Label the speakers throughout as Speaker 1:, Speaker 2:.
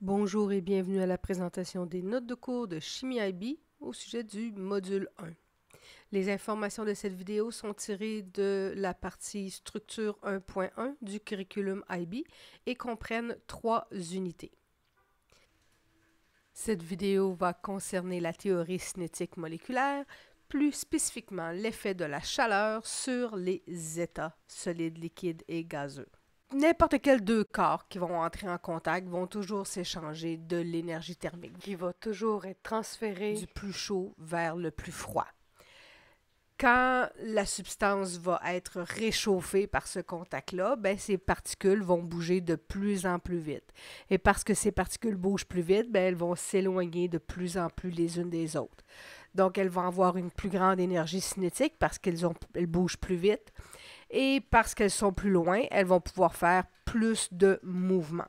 Speaker 1: Bonjour et bienvenue à la présentation des notes de cours de Chimie IB au sujet du module 1. Les informations de cette vidéo sont tirées de la partie structure 1.1 du curriculum IB et comprennent trois unités. Cette vidéo va concerner la théorie cinétique moléculaire, plus spécifiquement l'effet de la chaleur sur les états solides, liquides et gazeux n'importe quel deux corps qui vont entrer en contact vont toujours s'échanger de l'énergie thermique qui va toujours être transférée du plus chaud vers le plus froid. Quand la substance va être réchauffée par ce contact-là, ben, ces particules vont bouger de plus en plus vite. Et parce que ces particules bougent plus vite, ben, elles vont s'éloigner de plus en plus les unes des autres. Donc, elles vont avoir une plus grande énergie cinétique parce qu'elles bougent plus vite. Et parce qu'elles sont plus loin, elles vont pouvoir faire plus de mouvements.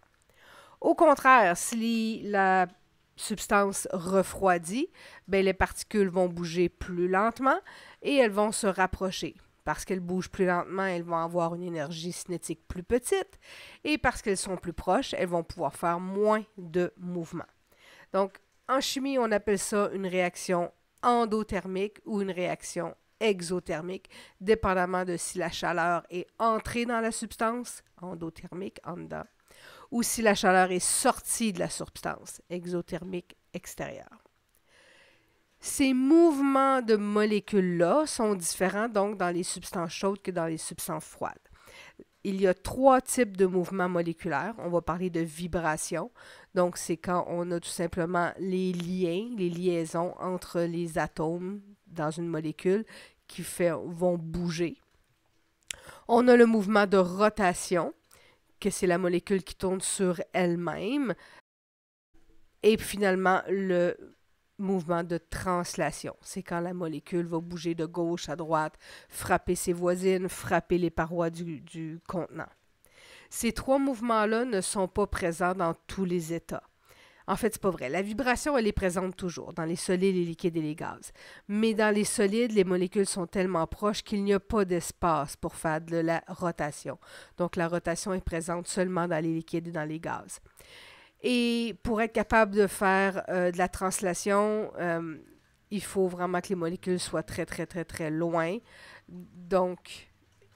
Speaker 1: Au contraire, si la substance refroidit, ben, les particules vont bouger plus lentement et elles vont se rapprocher. Parce qu'elles bougent plus lentement, elles vont avoir une énergie cinétique plus petite et parce qu'elles sont plus proches, elles vont pouvoir faire moins de mouvements. Donc, en chimie, on appelle ça une réaction endothermique ou une réaction exothermique, dépendamment de si la chaleur est entrée dans la substance, endothermique, en ou si la chaleur est sortie de la substance, exothermique, extérieure. Ces mouvements de molécules-là sont différents donc dans les substances chaudes que dans les substances froides il y a trois types de mouvements moléculaires. On va parler de vibration. Donc, c'est quand on a tout simplement les liens, les liaisons entre les atomes dans une molécule qui fait, vont bouger. On a le mouvement de rotation, que c'est la molécule qui tourne sur elle-même. Et finalement, le mouvement de translation. C'est quand la molécule va bouger de gauche à droite, frapper ses voisines, frapper les parois du, contenant. Ces trois mouvements-là ne sont pas présents dans tous les états. En fait, c'est pas vrai. La vibration, elle est présente toujours dans les solides, les liquides et les gaz. Mais dans les solides, les molécules sont tellement proches qu'il n'y a pas d'espace pour faire de la rotation. Donc, la rotation est présente seulement dans les liquides et dans les gaz. Et pour être capable de faire euh, de la translation, euh, il faut vraiment que les molécules soient très, très, très, très loin. Donc,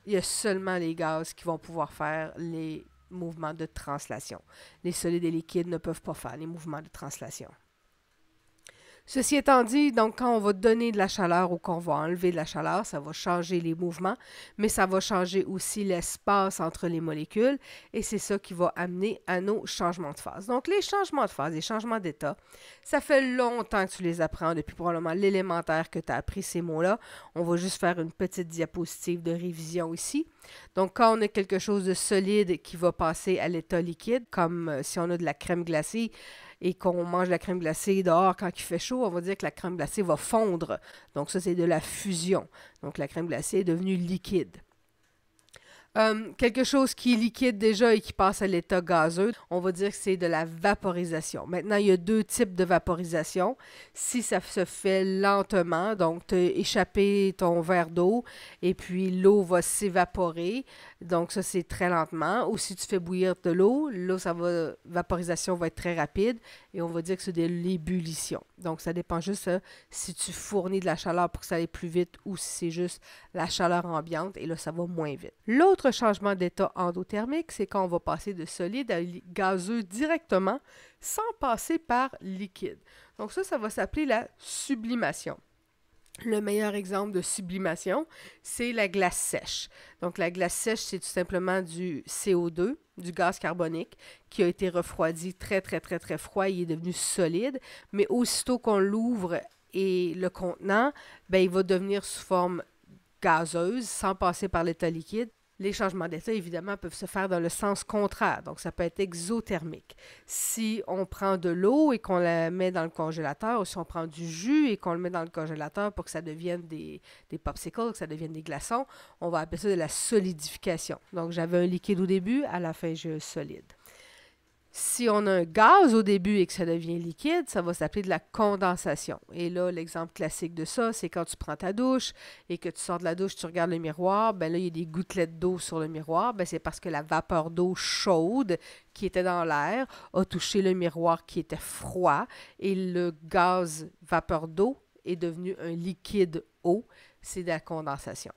Speaker 1: il y a seulement les gaz qui vont pouvoir faire les mouvements de translation. Les solides et liquides ne peuvent pas faire les mouvements de translation. Ceci étant dit, donc quand on va donner de la chaleur ou qu'on va enlever de la chaleur, ça va changer les mouvements, mais ça va changer aussi l'espace entre les molécules et c'est ça qui va amener à nos changements de phase. Donc les changements de phase, les changements d'état, ça fait longtemps que tu les apprends depuis probablement l'élémentaire que tu as appris ces mots-là. On va juste faire une petite diapositive de révision ici. Donc quand on a quelque chose de solide qui va passer à l'état liquide, comme euh, si on a de la crème glacée, et qu'on mange la crème glacée dehors quand il fait chaud, on va dire que la crème glacée va fondre. Donc ça, c'est de la fusion. Donc la crème glacée est devenue liquide. Euh, quelque chose qui est liquide déjà et qui passe à l'état gazeux, on va dire que c'est de la vaporisation. Maintenant, il y a deux types de vaporisation. Si ça se fait lentement, donc tu échappé ton verre d'eau et puis l'eau va s'évaporer, donc ça c'est très lentement. Ou si tu fais bouillir de l'eau, l'eau, ça va, vaporisation va être très rapide et on va dire que c'est de l'ébullition. Donc ça dépend juste si tu fournis de la chaleur pour que ça aille plus vite ou si c'est juste la chaleur ambiante et là ça va moins vite. L'autre changement d'état endothermique, c'est quand on va passer de solide à gazeux directement sans passer par liquide. Donc ça, ça va s'appeler la sublimation. Le meilleur exemple de sublimation, c'est la glace sèche. Donc la glace sèche, c'est tout simplement du CO2, du gaz carbonique, qui a été refroidi très très très très froid, il est devenu solide, mais aussitôt qu'on l'ouvre et le contenant, ben, il va devenir sous forme gazeuse sans passer par l'état liquide. Les changements d'état, évidemment, peuvent se faire dans le sens contraire. Donc, ça peut être exothermique. Si on prend de l'eau et qu'on la met dans le congélateur, ou si on prend du jus et qu'on le met dans le congélateur pour que ça devienne des, des popsicles, que ça devienne des glaçons, on va appeler ça de la solidification. Donc, j'avais un liquide au début, à la fin, j'ai un solide. Si on a un gaz au début et que ça devient liquide, ça va s'appeler de la condensation. Et là, l'exemple classique de ça, c'est quand tu prends ta douche et que tu sors de la douche, tu regardes le miroir, ben là, il y a des gouttelettes d'eau sur le miroir, ben c'est parce que la vapeur d'eau chaude qui était dans l'air a touché le miroir qui était froid et le gaz vapeur d'eau est devenu un liquide eau, c'est de la condensation.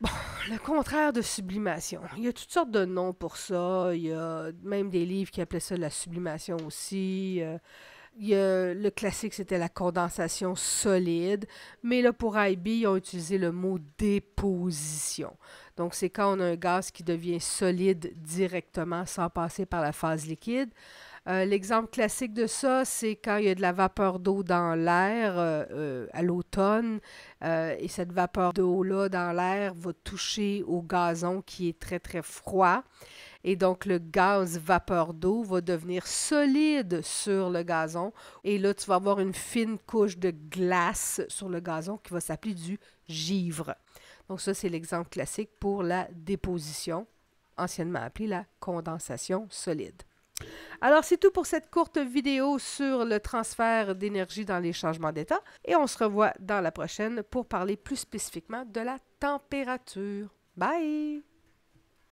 Speaker 1: Bon, le contraire de sublimation. Il y a toutes sortes de noms pour ça. Il y a même des livres qui appelaient ça la sublimation aussi. Euh, le classique, c'était la condensation solide. Mais là, pour IB, ils ont utilisé le mot déposition. Donc, c'est quand on a un gaz qui devient solide directement sans passer par la phase liquide. Euh, l'exemple classique de ça, c'est quand il y a de la vapeur d'eau dans l'air euh, euh, à l'automne, et cette vapeur d'eau-là dans l'air va toucher au gazon qui est très, très froid. Et donc, le gaz vapeur d'eau va devenir solide sur le gazon. Et là, tu vas avoir une fine couche de glace sur le gazon qui va s'appeler du givre. Donc, ça, c'est l'exemple classique pour la déposition, anciennement appelée la condensation solide. Alors, c'est tout pour cette courte vidéo sur le transfert d'énergie dans les changements d'état et on se revoit dans la prochaine pour parler plus spécifiquement de la température. Bye!